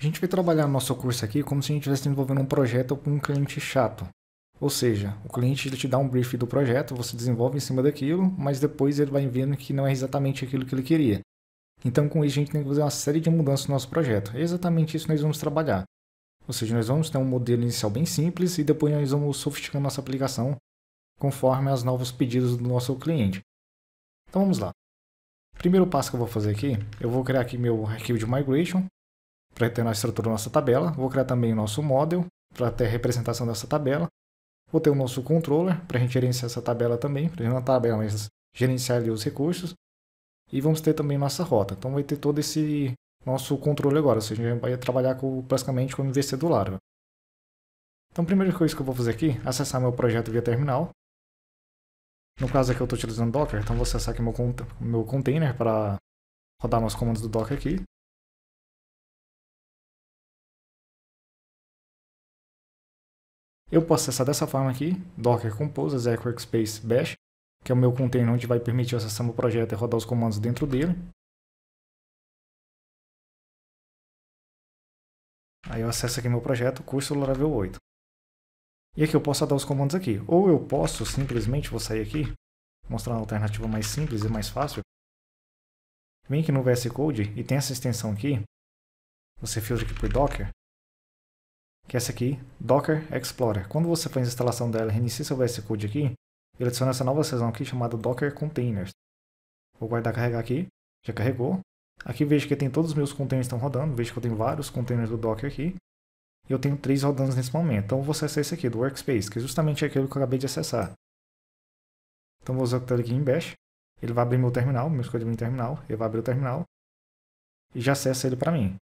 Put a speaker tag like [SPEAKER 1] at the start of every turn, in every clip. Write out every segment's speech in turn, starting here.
[SPEAKER 1] A gente vai trabalhar nosso curso aqui como se a gente estivesse desenvolvendo um projeto com um cliente chato. Ou seja, o cliente ele te dá um brief do projeto, você desenvolve em cima daquilo, mas depois ele vai vendo que não é exatamente aquilo que ele queria. Então, com isso, a gente tem que fazer uma série de mudanças no nosso projeto. É exatamente isso que nós vamos trabalhar. Ou seja, nós vamos ter um modelo inicial bem simples e depois nós vamos sofisticando nossa aplicação conforme as novos pedidos do nosso cliente. Então vamos lá. Primeiro passo que eu vou fazer aqui, eu vou criar aqui meu arquivo de migration para ter a estrutura da nossa tabela. Vou criar também o nosso model para ter a representação dessa tabela. Vou ter o nosso controller para a gente gerenciar essa tabela também, para na tabela tá mas gerenciar ali os recursos. E vamos ter também nossa rota. Então vai ter todo esse nosso controle agora, ou seja, a gente vai trabalhar com, basicamente com o MVC do Laravel. Então a primeira coisa que eu vou fazer aqui,
[SPEAKER 2] acessar meu projeto via terminal. No caso aqui eu estou utilizando Docker, então vou acessar aqui meu, meu container para rodar meus comandos do Docker aqui. Eu posso acessar dessa forma aqui, docker compose exec workspace bash, que é o meu container onde vai permitir acessar meu projeto e rodar os comandos dentro dele. Aí eu acesso aqui meu projeto, curso Laravel 8. E aqui eu posso dar
[SPEAKER 1] os comandos aqui. Ou eu posso simplesmente, vou sair aqui, mostrar uma alternativa mais simples e mais fácil. Vem aqui no VS Code e tem essa extensão aqui. Você filtra aqui por Docker que é essa aqui, Docker Explorer. Quando você faz a instalação dela e reinicia seu VS-code aqui, ele adiciona essa nova seção aqui chamada Docker Containers. Vou guardar carregar aqui, já carregou. Aqui vejo que tem todos os meus containers estão rodando, vejo que eu tenho vários containers do Docker aqui. E eu tenho três rodando nesse momento. Então vou acessar esse aqui, do Workspace, que é justamente aquilo que eu acabei de acessar. Então vou usar o tá aqui em Bash. Ele vai abrir meu
[SPEAKER 2] terminal, meu escolha abrir terminal, ele vai abrir o terminal. E já acessa ele para mim.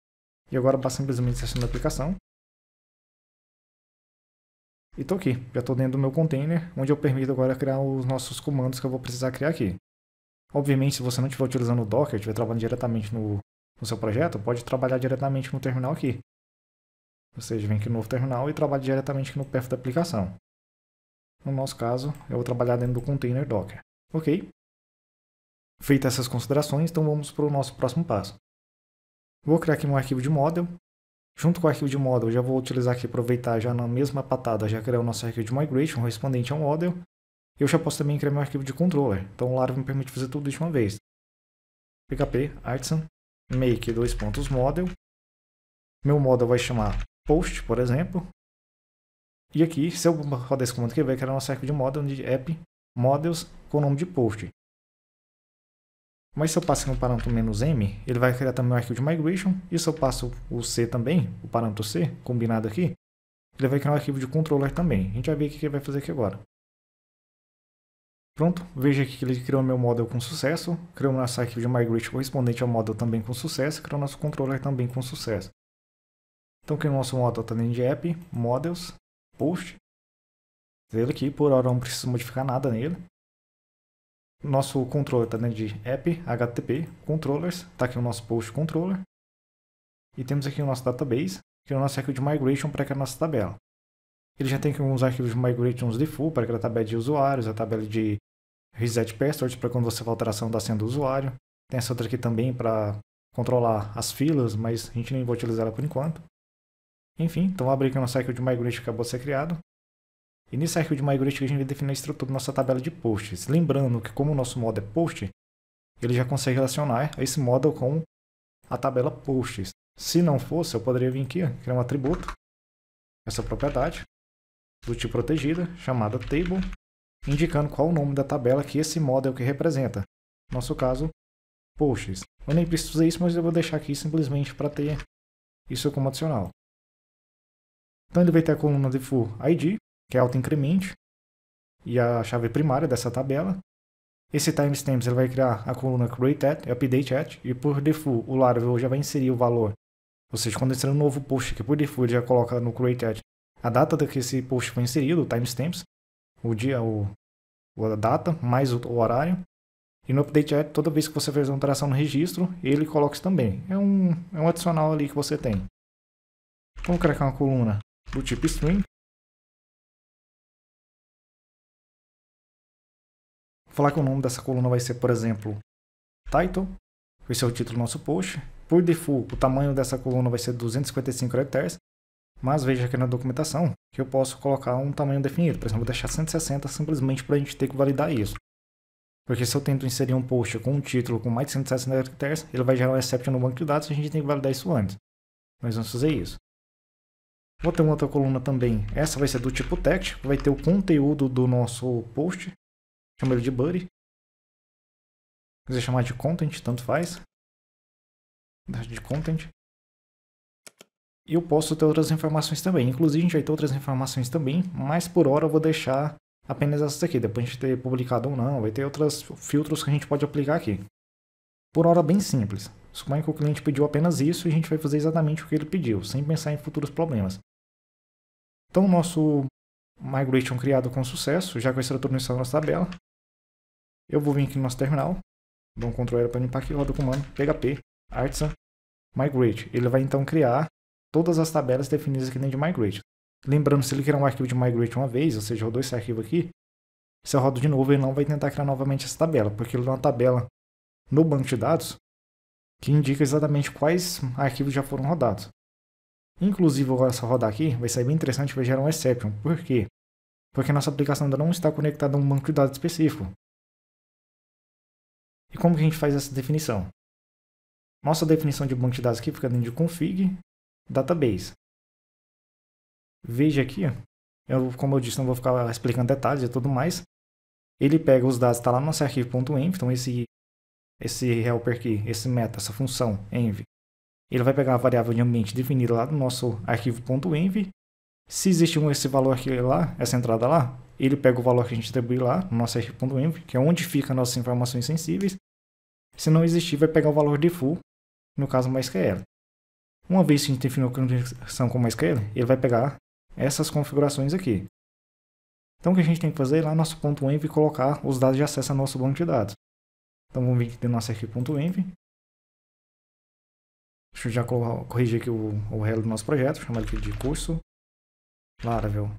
[SPEAKER 2] E agora basta simplesmente acessar a aplicação. E estou aqui, já estou
[SPEAKER 1] dentro do meu container, onde eu permito agora criar os nossos comandos que eu vou precisar criar aqui. Obviamente, se você não estiver utilizando o Docker, estiver trabalhando diretamente no, no seu projeto, pode trabalhar diretamente no terminal aqui. Ou seja, vem aqui no novo terminal e trabalha diretamente aqui no perfil da aplicação. No nosso caso, eu vou trabalhar dentro do container Docker. Ok. Feitas essas considerações, então vamos para o nosso próximo passo. Vou criar aqui um arquivo de model, Junto com o arquivo de model, já vou utilizar aqui, aproveitar já na mesma patada, já criar o nosso arquivo de migration correspondente ao model. Eu já posso também criar meu arquivo de controller, então o Laravel me permite fazer tudo de uma vez. PHP, artisan, make, dois pontos, model. Meu model vai chamar post, por exemplo. E aqui, se eu rodar esse comando aqui, vai criar nosso arquivo de model de é app models com o nome de post. Mas se eu passo no parâmetro menos "-m", ele vai criar também o arquivo de migration, e se eu passo o c também, o parâmetro c, combinado aqui, ele vai criar um arquivo de controller também. A gente vai ver o que ele vai fazer aqui agora. Pronto, veja aqui que ele criou meu model com sucesso, criou nosso arquivo de migration correspondente ao model também com sucesso, criou nosso controller também com sucesso. Então aqui o nosso model também tá de app, models, post. Ele aqui, por hora não preciso modificar nada nele nosso controller está dentro de app, HTTP, controllers, está aqui o nosso post controller. E temos aqui o nosso database, que é o nosso arquivo de migration para aquela nossa tabela. Ele já tem aqui alguns arquivos de migrations default para aquela tabela de usuários, a tabela de reset password para quando você for alteração da tá senha do usuário. Tem essa outra aqui também para controlar as filas, mas a gente nem vai utilizar ela por enquanto. Enfim, então abrir aqui o nosso arquivo de migration que acabou de ser criado. E nesse arquivo de MyGrid a gente vai definir a estrutura da nossa tabela de posts. Lembrando que como o nosso modo é post, ele já consegue relacionar esse model com a tabela posts. Se não fosse, eu poderia vir aqui, criar um atributo, essa propriedade, do tipo protegida, chamada table, indicando qual o nome da tabela que esse model é que representa. No nosso caso, posts. Eu nem preciso fazer isso, mas eu vou deixar aqui simplesmente para ter isso como adicional. Então ele vai ter a coluna de full ID, que é autoincremente, e a chave primária dessa tabela. Esse timestamps ele vai criar a coluna createAt, é updateAt, e por default o Laravel já vai inserir o valor. Ou seja, quando inserir um novo post que por default já coloca no createAt a data que esse post foi inserido, o timestamps, o dia, o, a data, mais o, o horário. E no updateAt, toda vez que você fez uma alteração no registro, ele coloca isso também. É um, é um adicional ali que você tem.
[SPEAKER 2] Vamos criar uma coluna do tipo string Vou falar que o nome dessa coluna vai ser, por exemplo,
[SPEAKER 1] title. Esse é o título do nosso post. Por default, o tamanho dessa coluna vai ser 255 caracteres. Mas veja aqui na documentação que eu posso colocar um tamanho definido. Por exemplo, vou deixar 160 simplesmente para a gente ter que validar isso. Porque se eu tento inserir um post com um título com mais de 160 caracteres, ele vai gerar um exception no banco de dados e a gente tem que validar isso antes. Mas vamos fazer isso. Vou ter uma outra coluna também. Essa vai ser do tipo text, vai ter o
[SPEAKER 2] conteúdo do nosso post. Chama ele de Buddy. Quiser chamar de Content, tanto faz. De Content.
[SPEAKER 1] E eu posso ter outras informações também. Inclusive, a gente vai ter outras informações também, mas por hora eu vou deixar apenas essas aqui. Depois a gente ter publicado ou não, vai ter outros filtros que a gente pode aplicar aqui. Por hora, bem simples. Suponha é que o cliente pediu apenas isso e a gente vai fazer exatamente o que ele pediu, sem pensar em futuros problemas. Então, nosso migration criado com sucesso, já com a estrutura inicial da nossa tabela. Eu vou vir aqui no nosso terminal, dou um Ctrl L para limpar aqui, roda o comando php artisan migrate. Ele vai então criar todas as tabelas definidas aqui dentro de migrate. Lembrando, se ele criar um arquivo de migrate uma vez, ou seja, rodou esse arquivo aqui, se eu rodo de novo, ele não vai tentar criar novamente essa tabela, porque ele dá é uma tabela no banco de dados que indica exatamente quais arquivos já foram rodados. Inclusive, eu vou só rodar aqui, vai sair bem interessante, vai gerar um exception. Por quê? Porque a nossa aplicação ainda não está conectada a um banco de dados específico. E como que a gente faz essa definição? Nossa definição de banco de dados aqui fica dentro de config, database. Veja aqui, eu, como eu disse, não vou ficar explicando detalhes e tudo mais. Ele pega os dados, está lá no nosso arquivo.env, então esse, esse helper aqui, esse meta, essa função env, ele vai pegar a variável de ambiente definida lá no nosso arquivo.env. Se existe um, esse valor aqui lá, essa entrada lá, ele pega o valor que a gente atribui lá no nosso arquivo.env, que é onde fica nossas informações sensíveis. Se não existir, vai pegar o valor default, no caso MySQL. Uma vez que a gente definiu a conexão com MySQL, ele vai pegar essas configurações aqui. Então o que a gente tem que fazer é ir lá no nosso ponto .env e colocar os dados de acesso ao nosso banco de dados. Então vamos vir
[SPEAKER 2] aqui no nosso arquivo.env, Deixa eu já corrigir aqui o, o relo do nosso projeto, chamar ele de curso Laravel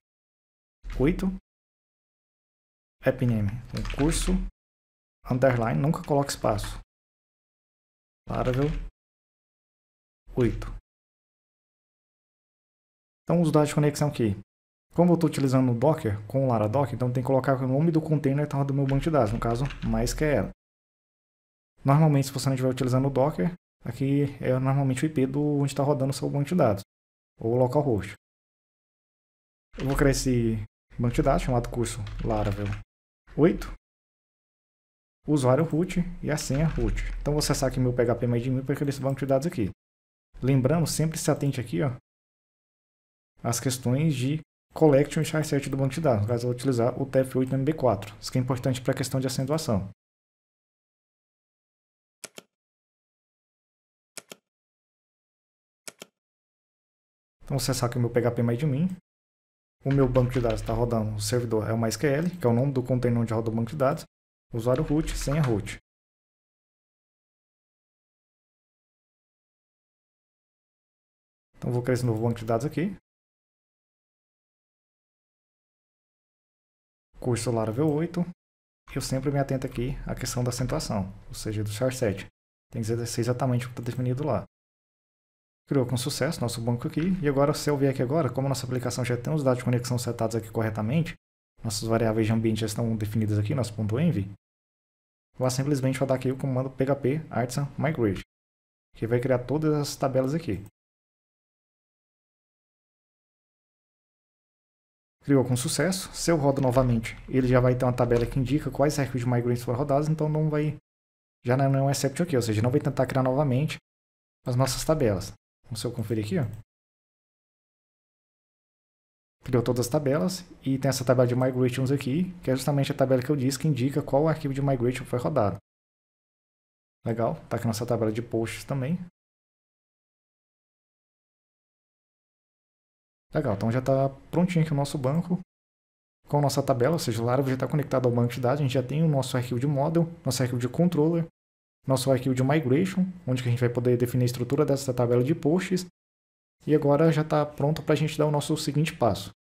[SPEAKER 2] 8 appname, então, curso underline, nunca coloque espaço Laravel 8 Então os dados de conexão aqui como eu estou utilizando o Docker com o
[SPEAKER 1] LaraDocker, então tem que colocar o nome do container do meu banco de dados, no caso, mais que ela Normalmente, se você não estiver utilizando o Docker, Aqui é normalmente o IP do onde está rodando o seu banco de
[SPEAKER 2] dados, ou localhost. Eu vou criar esse banco de dados chamado curso Laravel 8. usuário root e a senha
[SPEAKER 1] root. Então vou acessar aqui meu PHP phpMyAdmin é para criar esse banco de dados aqui. Lembrando, sempre se atente aqui ó, às questões de collection e charset do banco de dados. No caso, eu vou
[SPEAKER 2] utilizar o TF8 MB4. Isso que é importante para a questão de acentuação. Então, acessar aqui o meu PHP é MyAdmin. O meu banco de dados está rodando, o servidor é o MySQL, que é o nome do container onde roda o banco de dados. Usuário root, senha root. Então, vou criar esse novo banco de dados aqui. Curso Laravel 8. Eu sempre me atento aqui à questão da acentuação, ou seja,
[SPEAKER 1] do char 7. Tem que ser exatamente o que está definido lá. Criou com sucesso nosso banco aqui. E agora, se eu vier aqui agora, como nossa aplicação já é tem os dados de conexão setados aqui corretamente, nossas variáveis de ambiente já estão definidas aqui, nosso ponto .env, vou simplesmente rodar aqui o comando
[SPEAKER 2] php artisan migrate, que vai criar todas as tabelas aqui. criou com sucesso. Se eu rodo novamente, ele já vai ter uma tabela que indica quais arquivos de migrants foram rodados, então não vai já
[SPEAKER 1] não é um exception aqui, ou seja, não vai tentar criar novamente as nossas tabelas. Vamos eu conferir aqui, ó. Criou todas as tabelas e tem essa tabela de migrations aqui, que é justamente a tabela que eu disse que indica qual arquivo de migration foi rodado.
[SPEAKER 2] Legal, tá aqui nossa tabela de posts também. Legal, então já está prontinho aqui o nosso banco com a
[SPEAKER 1] nossa tabela, ou seja, o Laravel já está conectado ao banco de dados, a gente já tem o nosso arquivo de model, nosso arquivo de controller, nosso arquivo de migration, onde que a gente vai poder definir a estrutura dessa tabela de posts. E agora já está pronto para a gente dar o nosso seguinte passo.